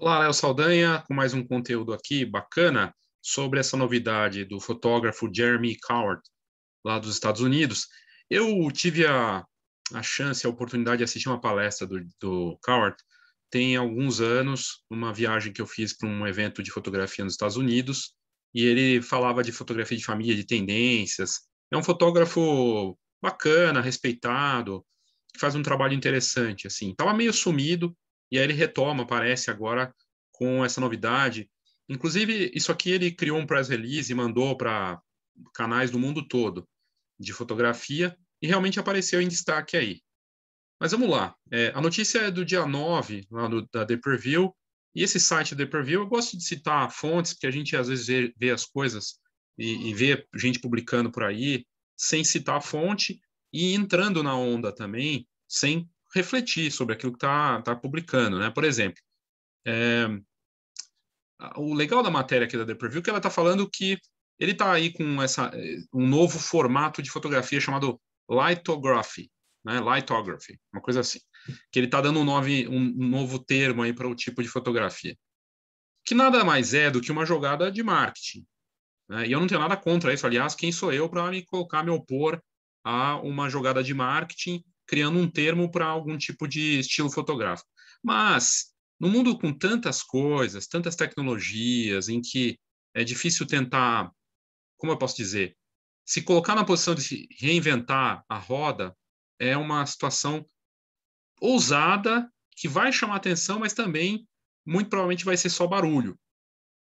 Olá, Léo Saldanha, com mais um conteúdo aqui bacana sobre essa novidade do fotógrafo Jeremy Coward, lá dos Estados Unidos. Eu tive a, a chance, a oportunidade de assistir uma palestra do, do Coward tem alguns anos, numa viagem que eu fiz para um evento de fotografia nos Estados Unidos, e ele falava de fotografia de família, de tendências. É um fotógrafo bacana, respeitado, que faz um trabalho interessante, assim. Estava meio sumido, e aí ele retoma, parece agora com essa novidade. Inclusive, isso aqui ele criou um press release e mandou para canais do mundo todo de fotografia e realmente apareceu em destaque aí. Mas vamos lá. É, a notícia é do dia 9, lá do, da The Preview. E esse site The Preview, eu gosto de citar fontes, porque a gente às vezes vê, vê as coisas e, e, vê gente publicando por aí sem citar a fonte e entrando na onda também, sem refletir sobre aquilo que está tá publicando, né? Por exemplo, é, o legal da matéria aqui da The Preview é que ela está falando que ele está aí com essa, um novo formato de fotografia chamado lithography, né? Lithography, uma coisa assim, que ele está dando um, nove, um novo termo aí para o tipo de fotografia, que nada mais é do que uma jogada de marketing. Né? E eu não tenho nada contra isso, aliás, quem sou eu para me colocar, me opor a uma jogada de marketing criando um termo para algum tipo de estilo fotográfico. Mas, no mundo com tantas coisas, tantas tecnologias, em que é difícil tentar, como eu posso dizer, se colocar na posição de reinventar a roda, é uma situação ousada que vai chamar atenção, mas também muito provavelmente vai ser só barulho.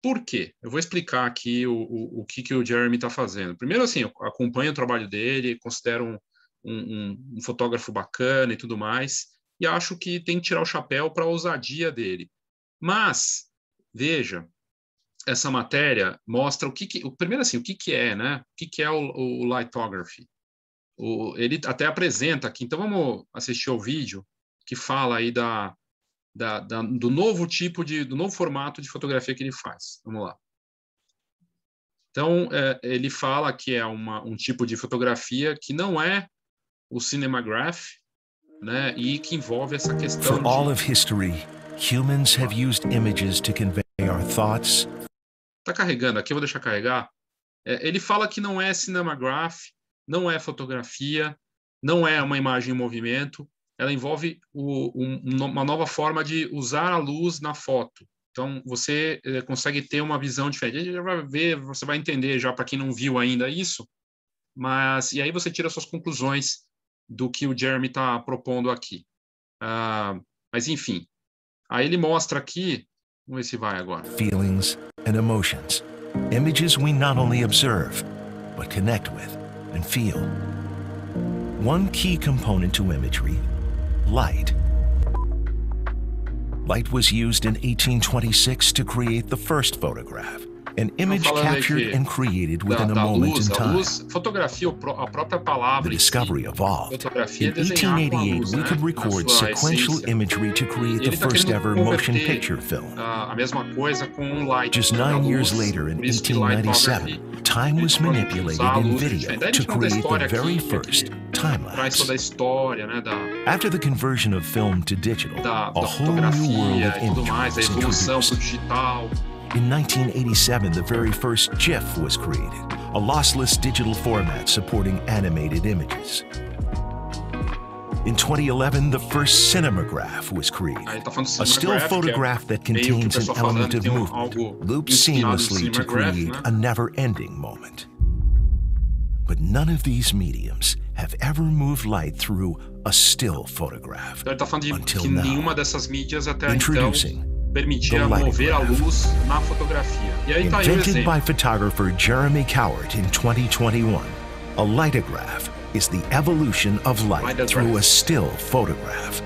Por quê? Eu vou explicar aqui o, o, o que, que o Jeremy está fazendo. Primeiro, assim, eu acompanho o trabalho dele, considero um, um, um, um fotógrafo bacana e tudo mais, e acho que tem que tirar o chapéu para a ousadia dele. Mas, veja, essa matéria mostra o que, que o, primeiro assim, o que, que é, né? O que, que é o, o Lightography? O, ele até apresenta aqui, então vamos assistir ao vídeo que fala aí da, da, da, do novo tipo de, do novo formato de fotografia que ele faz. Vamos lá. Então, é, ele fala que é uma, um tipo de fotografia que não é o Cinemagraph, né, e que envolve essa questão. For de... all of history, humans have used images to convey our thoughts. Tá carregando aqui, eu vou deixar carregar. É, ele fala que não é Cinemagraph, não é fotografia, não é uma imagem em movimento. Ela envolve o, um, uma nova forma de usar a luz na foto. Então você é, consegue ter uma visão diferente. Já vai ver, você vai entender já para quem não viu ainda isso. Mas e aí você tira suas conclusões do que o Jeremy está propondo aqui. Uh, mas enfim, aí ele mostra aqui, vamos ver se vai agora. Feelings and emotions, images we not only observe but connect with and feel. One key component to imagery, light. Light was used in 1826 to create the first photograph. An image captured and created within da, da a moment luz, in time. the discovery evolved. In 1888, luz, we could record sequential essência. imagery to create the first ever motion picture film. Um Just nine years later, in um 1897, time was manipulated in video to create the very first time lapse. After the conversion of film to digital, a whole new world of imagery was introduced. In 1987, the very first GIF was created, a lossless digital format supporting animated images. In 2011, the first cinemagraph was created, ah, a still photograph that contains an element of um movement, looped seamlessly to create a never-ending moment. But none of these mediums have ever moved light through a still photograph until now, introducing permitia mover a luz na fotografia. E aí tá aí Invented by photographer Jeremy Cowart in 2021, a lightograph is the evolution of light through a still photograph.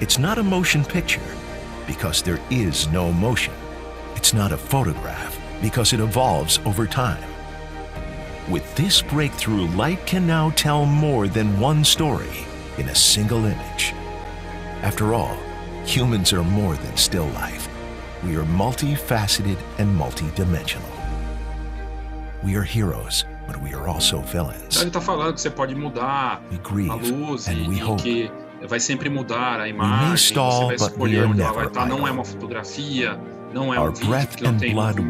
It's not a motion picture because there is no motion. It's not a photograph because it evolves over time. With this breakthrough, light can now tell more than one story in a single image. After all, Humans are more than still life. We are multifaceted and multidimensional. We are heroes, but we are also villains. Ele está falando que você pode mudar we grieve, a luz and we hope. que vai sempre mudar a imagem, stall, você vai escolher onde ela vai estar, não é uma fotografia, não é um vídeo que não tem Like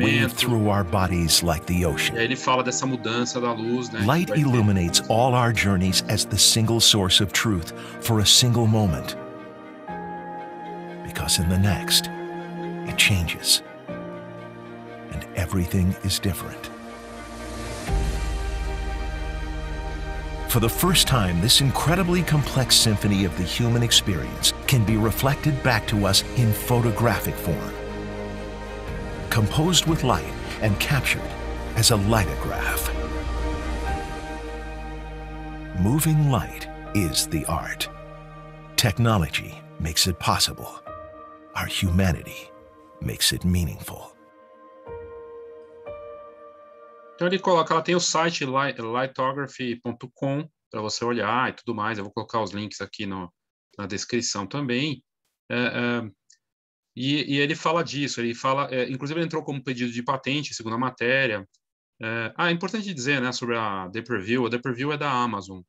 e aí ele fala dessa mudança da luz, né? Light illuminates all our journeys as the single source of truth for a single moment because in the next, it changes and everything is different. For the first time, this incredibly complex symphony of the human experience can be reflected back to us in photographic form. Composed with light and captured as a lightograph. Moving light is the art. Technology makes it possible. our humanity makes it meaningful. Então ele coloca, ela tem o site lightography.com para você olhar e tudo mais. Eu vou colocar os links aqui no, na descrição também. É, é, e, e, ele fala disso, ele fala, é, inclusive ele entrou como pedido de patente, segundo a matéria. ah, é importante dizer, né, sobre a Deperview, a Deperview é da Amazon.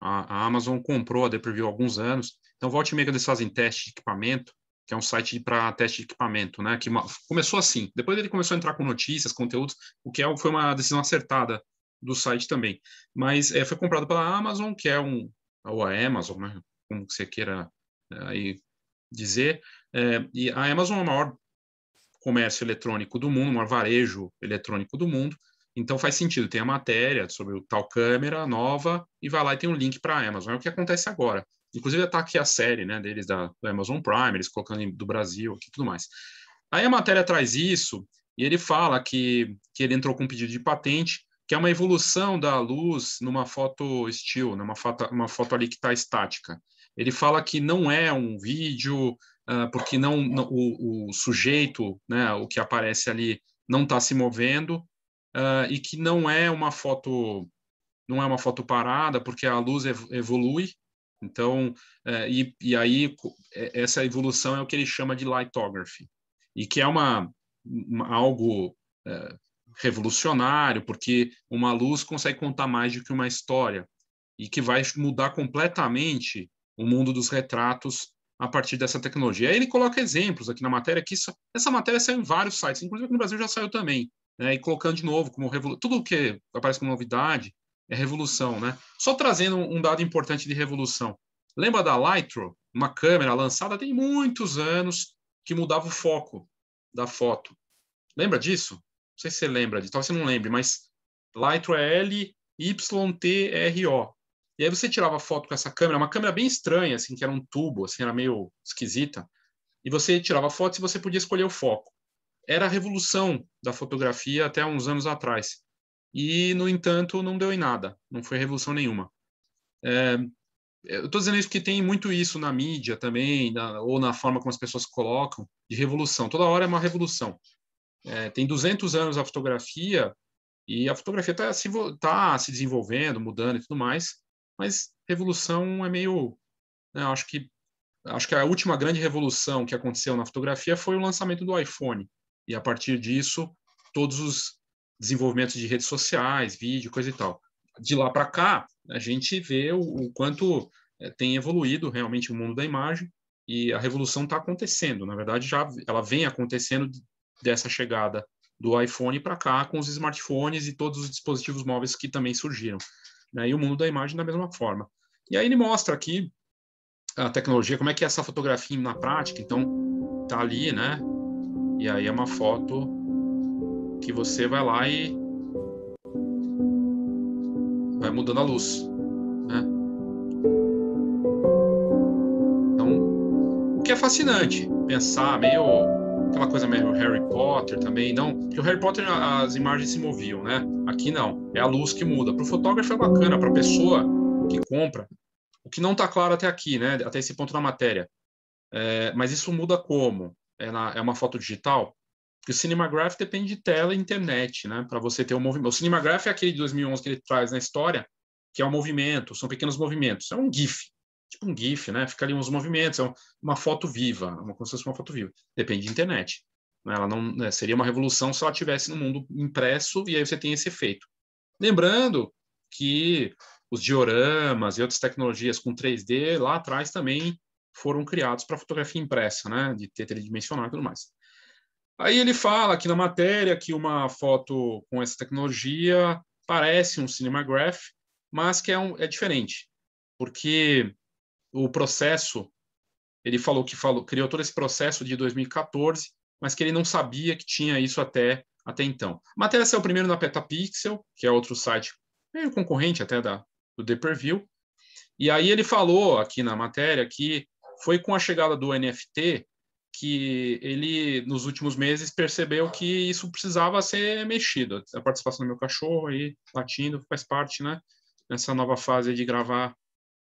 A, a Amazon comprou a Deperview há alguns anos, então volte e meia que eles fazem teste de equipamento, que é um site para teste de equipamento, né? Que começou assim. Depois ele começou a entrar com notícias, conteúdos, o que é, foi uma decisão acertada do site também. Mas é, foi comprado pela Amazon, que é um ou a Amazon, né? como você queira eh, aí dizer. É, e a Amazon é o maior comércio eletrônico do mundo, o maior varejo eletrônico do mundo. Então faz sentido, tem a matéria sobre o tal câmera nova e vai lá e tem um link para a Amazon. É o que acontece agora. Inclusive, está aqui a série né, deles da, da Amazon Prime, eles colocando do Brasil e tudo mais. Aí a matéria traz isso e ele fala que, que ele entrou com um pedido de patente, que é uma evolução da luz numa foto still, numa foto, uma foto ali que está estática. Ele fala que não é um vídeo, uh, porque não, não o, o, sujeito, né, o que aparece ali, não está se movendo, uh, e que não é uma foto não é uma foto parada, porque a luz evolui, então, é, e, e aí é, essa evolução é o que ele chama de lightography, e que é uma, uma algo é, revolucionário, porque uma luz consegue contar mais do que uma história, e que vai mudar completamente o mundo dos retratos a partir dessa tecnologia. Aí ele coloca exemplos aqui na matéria, que isso, essa matéria saiu em vários sites, inclusive no Brasil já saiu também, né, e colocando de novo como revolu tudo que aparece como novidade, é revolução, né? Só trazendo um dado importante de revolução. Lembra da Lightro? uma câmera lançada tem muitos anos que mudava o foco da foto. Lembra disso? Não sei se você lembra disso, talvez você não lembre, mas Lightro é L-Y-T-R-O. E aí você tirava foto com essa câmera, uma câmera bem estranha, assim, que era um tubo, assim, era meio esquisita. E você tirava foto e você podia escolher o foco. Era a revolução da fotografia até uns anos atrás e, no entanto, não deu em nada, não foi revolução nenhuma. É, eu estou dizendo isso porque tem muito isso na mídia também, na, ou na forma como as pessoas colocam, de revolução. Toda hora é uma revolução. É, tem 200 anos a fotografia, e a fotografia está se, tá se desenvolvendo, mudando e tudo mais, mas revolução é meio. Né, acho que acho que a última grande revolução que aconteceu na fotografia foi o lançamento do iPhone. E a partir disso, todos os desenvolvimento de redes sociais, vídeo, coisa e tal. De lá para cá, a gente vê o, o quanto é, tem evoluído realmente o mundo da imagem e a revolução está acontecendo. Na verdade, já ela vem acontecendo dessa chegada do iPhone para cá com os smartphones e todos os dispositivos móveis que também surgiram. Né? E o mundo da imagem da mesma forma. E aí ele mostra aqui a tecnologia, como é que é essa fotografia na prática. Então, tá ali, né? E aí é uma foto que você vai lá e vai mudando a luz. Né? Então, o que é fascinante pensar meio aquela coisa meio Harry Potter também, não? Porque o Harry Potter as imagens se moviam, né? Aqui não, é a luz que muda. Para o fotógrafo é bacana, para a pessoa que compra. O que não está claro até aqui, né? Até esse ponto da matéria. É, mas isso muda como? É, na, é uma foto digital? Porque o Cinemagraph depende de tela e internet, né? Para você ter um movimento. O Cinemagraph é aquele de 2011 que ele traz na história, que é um movimento, são pequenos movimentos. É um GIF, tipo um GIF, né? Fica ali uns movimentos, é uma foto viva, uma, como se uma foto viva. Depende de internet. Né? Ela não né? seria uma revolução se ela tivesse no mundo impresso e aí você tem esse efeito. Lembrando que os dioramas e outras tecnologias com 3D lá atrás também foram criados para fotografia impressa, né? De ter tridimensional e tudo mais. Aí ele fala aqui na matéria que uma foto com essa tecnologia parece um Cinemagraph, mas que é, um, é diferente, porque o processo, ele falou que falou, criou todo esse processo de 2014, mas que ele não sabia que tinha isso até, até então. A matéria saiu primeiro na Petapixel, que é outro site meio concorrente até da, do The Preview, e aí ele falou aqui na matéria que foi com a chegada do NFT que ele, nos últimos meses, percebeu que isso precisava ser mexido. A participação do meu cachorro aí, latindo, faz parte, né? Nessa nova fase de gravar,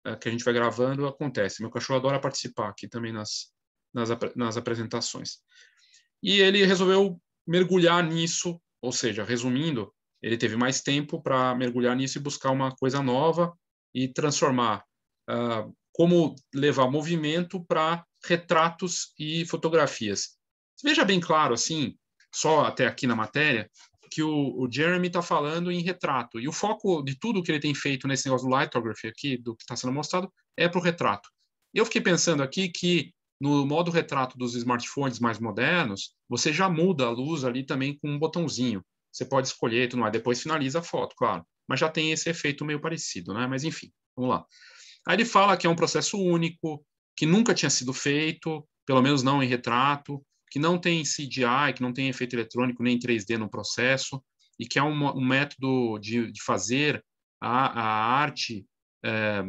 eh, que a gente vai gravando, acontece. Meu cachorro adora participar aqui também nas, nas, nas apresentações. E ele resolveu mergulhar nisso, ou seja, resumindo, ele teve mais tempo para mergulhar nisso e buscar uma coisa nova e transformar uh, como levar movimento para retratos e fotografias. Veja bem claro, assim, só até aqui na matéria, que o, o Jeremy está falando em retrato. E o foco de tudo que ele tem feito nesse negócio do lightography aqui, do que está sendo mostrado, é para o retrato. Eu fiquei pensando aqui que no modo retrato dos smartphones mais modernos, você já muda a luz ali também com um botãozinho. Você pode escolher, tudo mais. Depois finaliza a foto, claro. Mas já tem esse efeito meio parecido, né? Mas enfim, vamos lá. Aí ele fala que é um processo único, que nunca tinha sido feito, pelo menos não em retrato, que não tem CGI, que não tem efeito eletrônico nem 3D no processo, e que é um, um método de, de, fazer a, a arte é,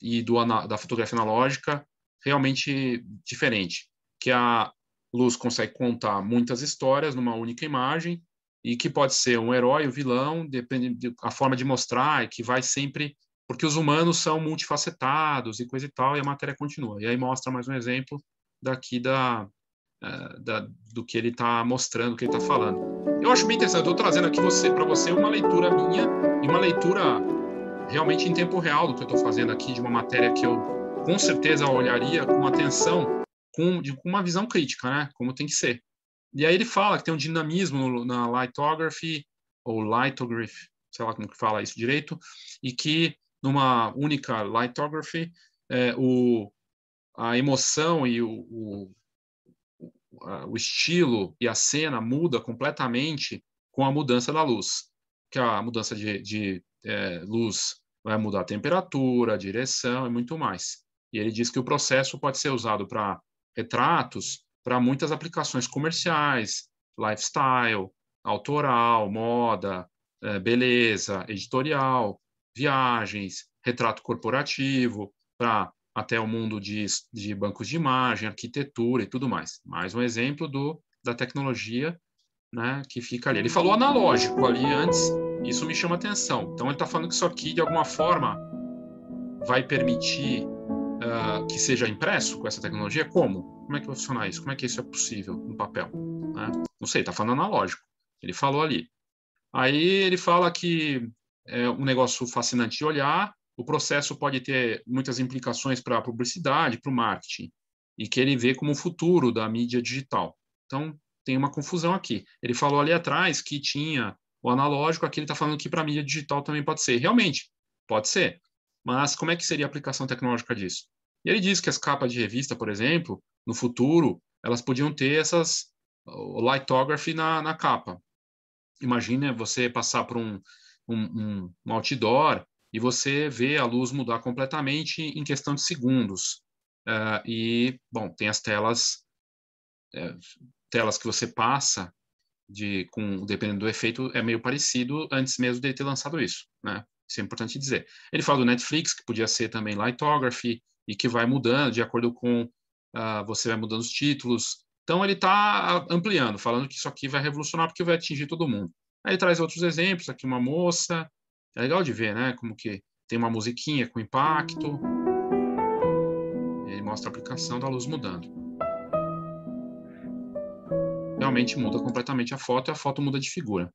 e do, da fotografia analógica realmente diferente, que a luz consegue contar muitas histórias numa única imagem e que pode ser um herói, um vilão, depende da a forma de mostrar é que vai sempre porque os humanos são multifacetados e coisa e tal, e a matéria continua. E aí mostra mais um exemplo daqui da, é, da do que ele está mostrando, do que ele está falando. Eu acho bem interessante, eu estou trazendo aqui você, para você uma leitura minha e uma leitura realmente em tempo real do que eu estou fazendo aqui, de uma matéria que eu com certeza olharia com atenção, com, de, com uma visão crítica, né? como tem que ser. E aí ele fala que tem um dinamismo na lithography, ou lithography, sei lá como que fala isso direito, e que numa única lightography, é, o, a emoção e o, o, o estilo e a cena muda completamente com a mudança da luz, que a mudança de, de é, luz vai mudar a temperatura, a direção e muito mais. E ele diz que o processo pode ser usado para retratos, para muitas aplicações comerciais, lifestyle, autoral, moda, é, beleza, editorial, viagens, retrato corporativo, para até o mundo de, de bancos de imagem, arquitetura e tudo mais. Mais um exemplo do, da tecnologia né, que fica ali. Ele falou analógico ali antes, isso me chama atenção. Então ele está falando que isso aqui, de alguma forma, vai permitir uh, que seja impresso com essa tecnologia? Como? Como é que vai funcionar isso? Como é que isso é possível no papel? Né? Não sei, está falando analógico. Ele falou ali. Aí ele fala que é um negócio fascinante de olhar. O processo pode ter muitas implicações para a publicidade, para o marketing, e que ele vê como o futuro da mídia digital. Então, tem uma confusão aqui. Ele falou ali atrás que tinha o analógico, aqui ele está falando que para a mídia digital também pode ser. Realmente, pode ser. Mas como é que seria a aplicação tecnológica disso? E ele diz que as capas de revista, por exemplo, no futuro, elas podiam ter essas o lightography na, na capa. Imagina você passar por um um, um outdoor e você vê a luz mudar completamente em questão de segundos. Uh, e, bom, tem as telas, é, telas que você passa, de, com, dependendo do efeito, é meio parecido antes mesmo de ter lançado isso, né? Isso é importante dizer. Ele fala do Netflix, que podia ser também Lightography, e que vai mudando de acordo com uh, você vai mudando os títulos. Então, ele está ampliando, falando que isso aqui vai revolucionar porque vai atingir todo mundo. Aí traz outros exemplos, aqui uma moça. É legal de ver, né? Como que tem uma musiquinha com impacto. Ele mostra a aplicação da luz mudando. Realmente muda completamente a foto e a foto muda de figura.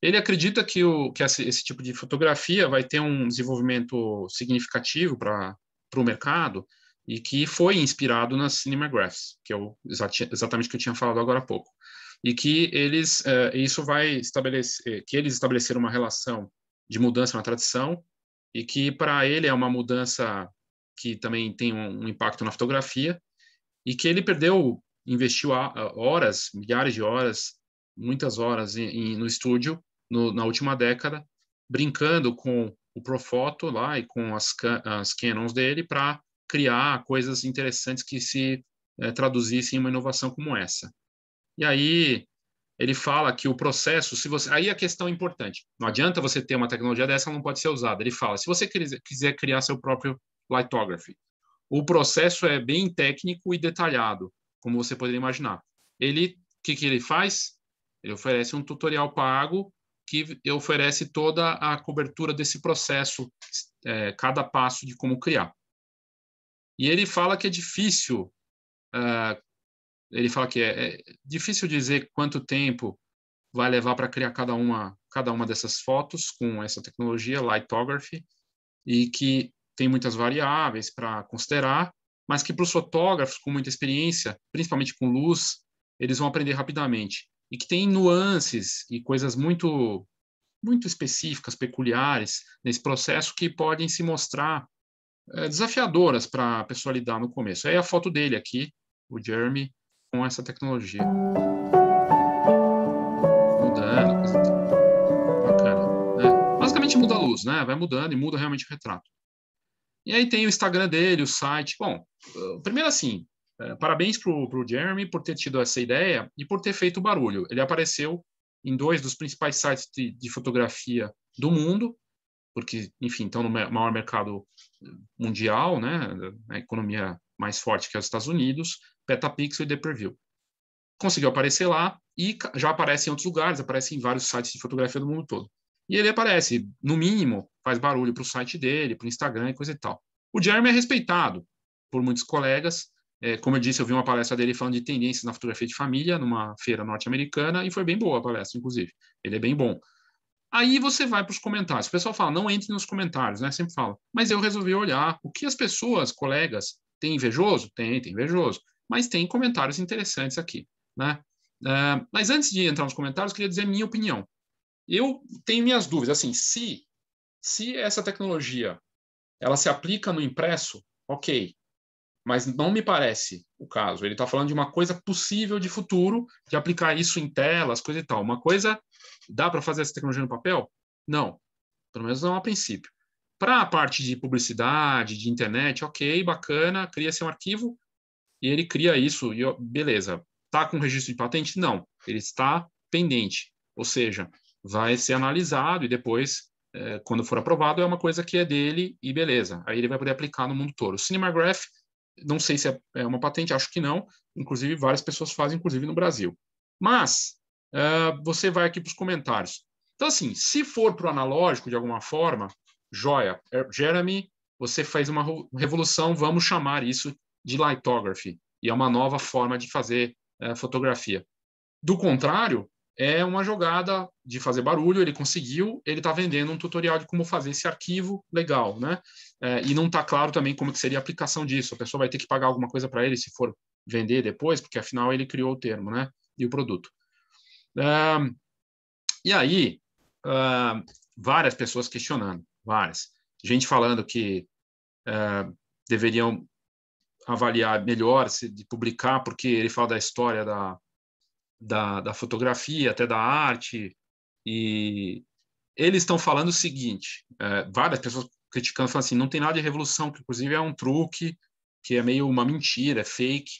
Ele acredita que, o, que esse, esse tipo de fotografia vai ter um desenvolvimento significativo para o mercado e que foi inspirado nas Cinemagraphs, que é o, exatamente o que eu tinha falado agora há pouco e que eles uh, isso vai estabelecer eh, que eles estabeleceram uma relação de mudança na tradição e que para ele é uma mudança que também tem um, um, impacto na fotografia e que ele perdeu investiu a, ah, a horas milhares de horas muitas horas em, em, no estúdio no, na última década brincando com o Profoto lá e com as, as canons dele para criar coisas interessantes que se é, traduzissem em uma inovação como essa. E aí ele fala que o processo, se você, aí a questão é importante. Não adianta você ter uma tecnologia dessa, ela não pode ser usada. Ele fala, se você quiser criar seu próprio lithography, o processo é bem técnico e detalhado, como você poderia imaginar. Ele, o que, que ele faz? Ele oferece um tutorial pago que oferece toda a cobertura desse processo, é, cada passo de como criar. E ele fala que é difícil uh, ele fala que é, é difícil dizer quanto tempo vai levar para criar cada uma cada uma dessas fotos com essa tecnologia Lightography e que tem muitas variáveis para considerar, mas que para os fotógrafos com muita experiência, principalmente com luz, eles vão aprender rapidamente e que tem nuances e coisas muito muito específicas, peculiares nesse processo que podem se mostrar é, desafiadoras para a pessoa lidar no começo. É a foto dele aqui, o Jeremy com essa tecnologia. Mudando, coisa bacana. Né? Basicamente muda a luz, né? Vai mudando e muda realmente o retrato. E aí tem o Instagram dele, o site. Bom, eh, primeiro assim, eh, parabéns pro, pro Jeremy por ter tido essa ideia e por ter feito barulho. Ele apareceu em dois dos principais sites de, de fotografia do mundo, porque, enfim, estão no maior mercado eh, mundial, né? A economia mais forte que é os Estados Unidos. Petapixel e The Preview. Conseguiu aparecer lá e já aparece em outros lugares, aparece em vários sites de fotografia do mundo todo. E ele aparece, no mínimo, faz barulho para o site dele, para o Instagram e coisa e tal. O Jeremy é respeitado por muitos colegas. É, como eu disse, eu vi uma palestra dele falando de tendências na fotografia de família, numa feira norte-americana, e foi bem boa a palestra, inclusive. Ele é bem bom. Aí você vai para os comentários. O pessoal fala, não entre nos comentários, né? Sempre fala. Mas eu resolvi olhar o que as pessoas, colegas, têm invejoso? Tem, tem invejoso mas tem comentários interessantes aqui. Né? Uh, mas antes de entrar nos comentários, queria dizer minha opinião. Eu tenho minhas dúvidas. Assim, se, se essa tecnologia ela se aplica no impresso, ok, mas não me parece o caso. Ele está falando de uma coisa possível de futuro, de aplicar isso em telas, coisa e tal. Uma coisa, dá para fazer essa tecnologia no papel? Não, pelo menos não a princípio. Para a parte de publicidade, de internet, ok, bacana, cria-se um arquivo, e ele cria isso, e beleza. Está com registro de patente? Não. Ele está pendente. Ou seja, vai ser analisado e depois, é, quando for aprovado, é uma coisa que é dele e beleza. Aí ele vai poder aplicar no mundo todo. O Cinemagraph, não sei se é, é uma patente, acho que não. Inclusive, várias pessoas fazem, inclusive no Brasil. Mas, uh, você vai aqui para os comentários. Então, assim, se for para o analógico de alguma forma, joia. Jeremy, você faz uma revolução, vamos chamar isso de lightography, e é uma nova forma de fazer é, fotografia. Do contrário, é uma jogada de fazer barulho, ele conseguiu, ele está vendendo um tutorial de como fazer esse arquivo legal, né? É, e não está claro também como que seria a aplicação disso, a pessoa vai ter que pagar alguma coisa para ele se for vender depois, porque afinal ele criou o termo, né? E o produto. É, e aí, é, várias pessoas questionando, várias. Gente falando que é, deveriam avaliar melhor, se, de publicar, porque ele fala da história da, da, da fotografia, até da arte, e eles estão falando o seguinte, é, várias pessoas criticando, falando assim, não tem nada de revolução, que inclusive é um truque, que é meio uma mentira, é fake,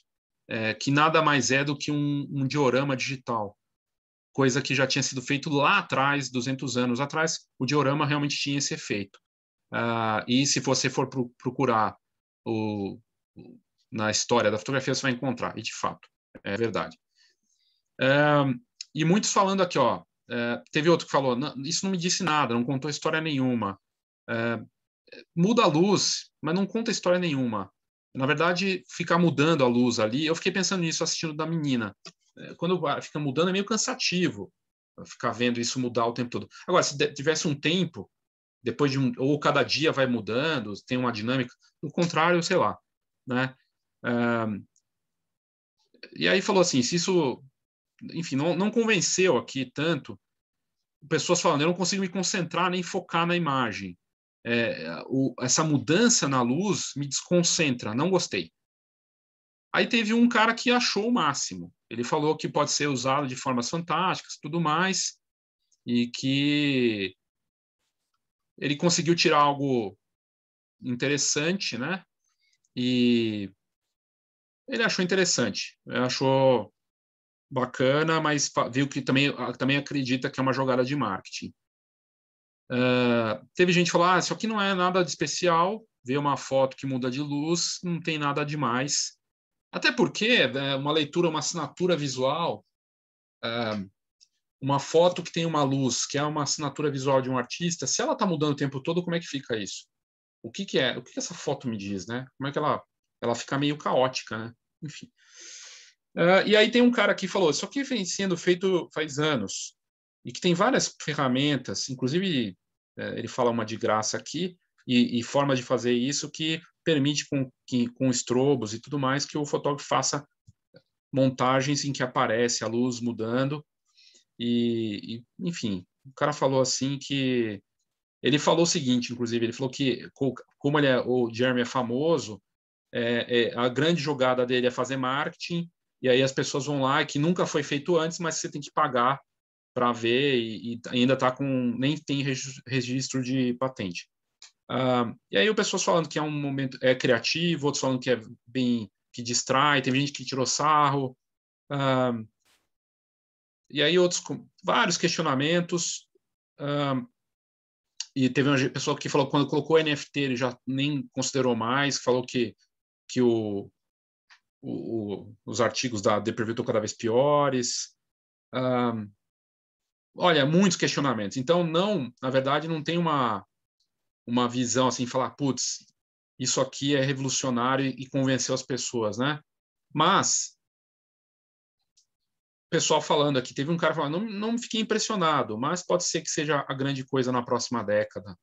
é, que nada mais é do que um, um, diorama digital, coisa que já tinha sido feito lá atrás, 200 anos atrás, o diorama realmente tinha esse efeito. Uh, e se você for pro, procurar o, na história da fotografia você vai encontrar, e de fato, é verdade. É, e muitos falando aqui, ó, é, teve outro que falou, isso não me disse nada, não contou história nenhuma. É, muda a luz, mas não conta história nenhuma. Na verdade, ficar mudando a luz ali, eu fiquei pensando nisso assistindo da menina. Quando fica mudando é meio cansativo ficar vendo isso mudar o tempo todo. Agora, se tivesse um tempo, depois de um, ou cada dia vai mudando, tem uma dinâmica, o contrário, sei lá, né? e aí falou assim, se isso, enfim, não, não convenceu aqui tanto, pessoas falando, eu não consigo me concentrar nem focar na imagem. É, o, essa mudança na luz me desconcentra, não gostei. Aí teve um cara que achou o máximo. Ele falou que pode ser usado de formas fantásticas, tudo mais, e que ele conseguiu tirar algo interessante, né? E ele achou interessante, achou bacana, mas viu que também, também acredita que é uma jogada de marketing. Uh, teve gente falar, ah, isso aqui não é nada de especial, vê uma foto que muda de luz, não tem nada demais. Até porque né, uma leitura, uma assinatura visual, uh, uma foto que tem uma luz, que é uma assinatura visual de um artista, se ela está mudando o tempo todo, como é que fica isso? o que, que é, o que, que, essa foto me diz, né? Como é que ela, ela fica meio caótica, né? Enfim. Uh, e aí tem um cara que falou, isso aqui vem sendo feito faz anos e que tem várias ferramentas, inclusive eh, ele fala uma de graça aqui e, e forma de fazer isso que permite com que com estrobos e tudo mais que o fotógrafo faça montagens em que aparece a luz mudando e, e enfim, o cara falou assim que ele falou o seguinte, inclusive, ele falou que como ele é, o Jeremy é famoso, é, é, a grande jogada dele é fazer marketing, e aí as pessoas vão lá, que nunca foi feito antes, mas você tem que pagar para ver e, e ainda está com nem tem registro de patente. Uh, e aí o pessoas falando que é um momento é criativo, outros falando que é bem que distrai, tem gente que tirou sarro. Uh, e aí outros vários questionamentos. Uh, e teve uma pessoa que falou quando colocou NFT ele já nem considerou mais, falou que, que o, o, os artigos da DPV estão cada vez piores. Um, olha, muitos questionamentos. Então, não, na verdade, não tem uma, uma visão assim, falar, putz, isso aqui é revolucionário e convenceu as pessoas, né? Mas pessoal falando aqui, teve um cara falando, não, não fiquei impressionado, mas pode ser que seja a grande coisa na próxima década.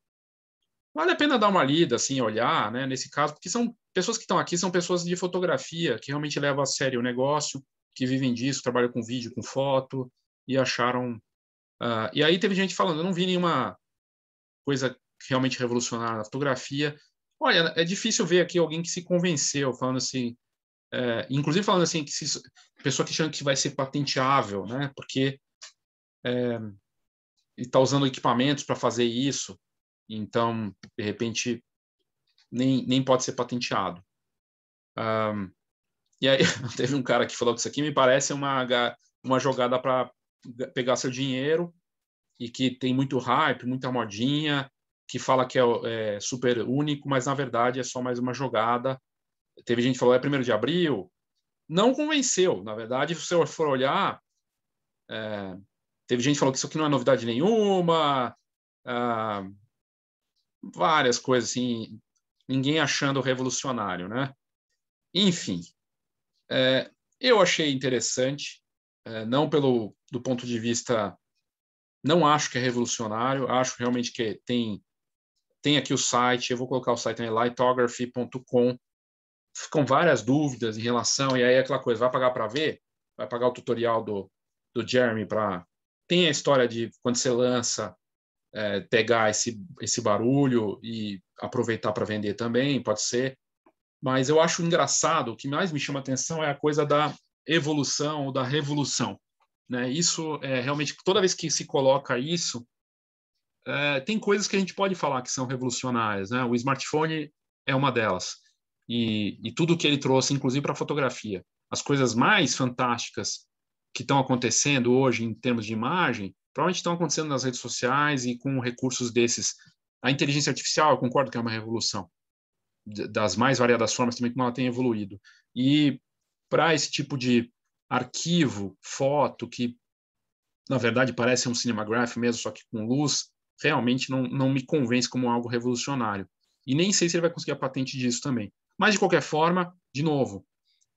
Vale a pena dar uma lida, assim, olhar, né, nesse caso, porque são pessoas que estão aqui, são pessoas de fotografia, que realmente levam a sério o negócio, que vivem disso, trabalham com vídeo, com foto, e acharam... Uh, e aí teve gente falando, eu não vi nenhuma coisa realmente revolucionária na fotografia. Olha, é difícil ver aqui alguém que se convenceu, falando assim, é, inclusive falando assim, que se, pessoa que chama que vai ser patenteável, né? Porque é, está usando equipamentos para fazer isso, então, de repente, nem, nem pode ser patenteado. Um, e aí, teve um cara que falou que isso aqui me parece uma, uma jogada para pegar seu dinheiro e que tem muito hype, muita modinha, que fala que é, é super único, mas na verdade é só mais uma jogada teve gente que falou é primeiro de abril, não convenceu. Na verdade, se você for olhar, é, teve gente que falou que isso aqui não é novidade nenhuma, é, várias coisas assim, ninguém achando revolucionário, né? Enfim, é, eu achei interessante, é, não pelo do ponto de vista, não acho que é revolucionário, acho realmente que tem tem aqui o site, eu vou colocar o site em lightography.com, ficam várias dúvidas em relação, e aí é aquela coisa, vai pagar para ver? Vai pagar o tutorial do, do Jeremy para... Tem a história de quando você lança, é, pegar esse, esse barulho e aproveitar para vender também, pode ser. Mas eu acho engraçado, o que mais me chama atenção é a coisa da evolução ou da revolução. Né? Isso é realmente, toda vez que se coloca isso, é, tem coisas que a gente pode falar que são revolucionárias. Né? O smartphone é uma delas e, e tudo que ele trouxe, inclusive para a fotografia. As coisas mais fantásticas que estão acontecendo hoje em termos de imagem, provavelmente estão acontecendo nas redes sociais e com recursos desses. A inteligência artificial, eu concordo que é uma revolução, das mais variadas formas também como ela tem evoluído. E para esse tipo de arquivo, foto, que na verdade parece um cinemagraph mesmo, só que com luz, realmente não, não me convence como algo revolucionário. E nem sei se ele vai conseguir a patente disso também. Mas, de qualquer forma, de novo,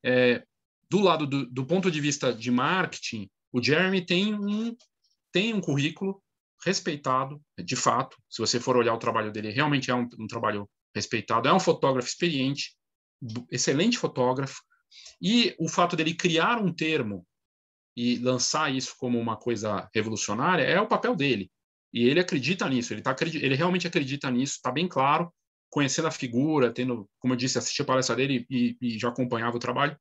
é, do lado do, do, ponto de vista de marketing, o Jeremy tem um, tem um currículo respeitado, de fato. Se você for olhar o trabalho dele, realmente é um, um trabalho respeitado. É um fotógrafo experiente, excelente fotógrafo. E o fato dele criar um termo e lançar isso como uma coisa revolucionária é o papel dele. E ele acredita nisso, ele, tá, ele realmente acredita nisso, está bem claro conhecendo a figura, tendo, como eu disse, assistir a palestra dele e, e já acompanhava o trabalho,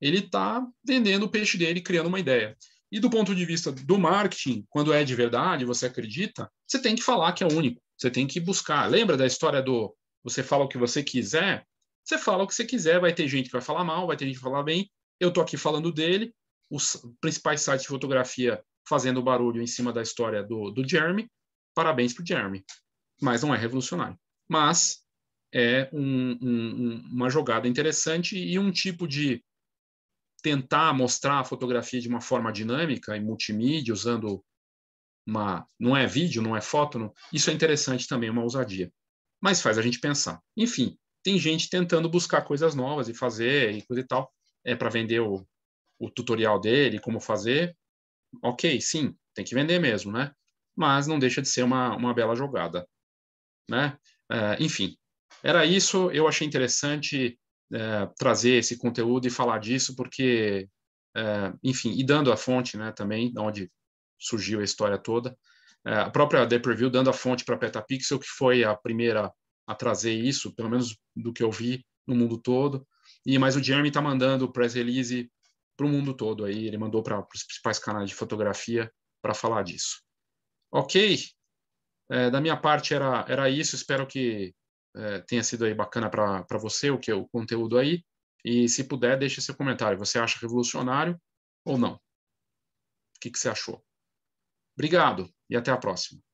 ele está vendendo o peixe dele, criando uma ideia. E do ponto de vista do marketing, quando é de verdade, você acredita, você tem que falar que é único, você tem que buscar. Lembra da história do você fala o que você quiser? Você fala o que você quiser, vai ter gente que vai falar mal, vai ter gente que vai falar bem. Eu estou aqui falando dele, os principais sites de fotografia fazendo barulho em cima da história do, do Jeremy. Parabéns para o Jeremy, mas não é revolucionário mas é um, um, uma jogada interessante e um tipo de tentar mostrar a fotografia de uma forma dinâmica e multimídia, usando uma. Não é vídeo, não é foto, não, isso é interessante também, uma ousadia. Mas faz a gente pensar. Enfim, tem gente tentando buscar coisas novas e fazer e coisa e tal, é para vender o, o tutorial dele, como fazer. Ok, sim, tem que vender mesmo, né? Mas não deixa de ser uma, uma bela jogada. Né? Uh, enfim, era isso. Eu achei interessante uh, trazer esse conteúdo e falar disso, porque, uh, enfim, e dando a fonte né, também, de onde surgiu a história toda. a própria The Preview dando a fonte para a Petapixel, que foi a primeira a trazer isso, pelo menos do que eu vi no mundo todo. E Mas o Jeremy está mandando o press release para o mundo todo aí. Ele mandou para os principais canais de fotografia para falar disso. Ok, é, da minha parte era, era isso, espero que é, tenha sido aí bacana para você o que o conteúdo aí. E se puder, deixe seu comentário. Você acha revolucionário ou não? O que, que você achou? Obrigado e até a próxima.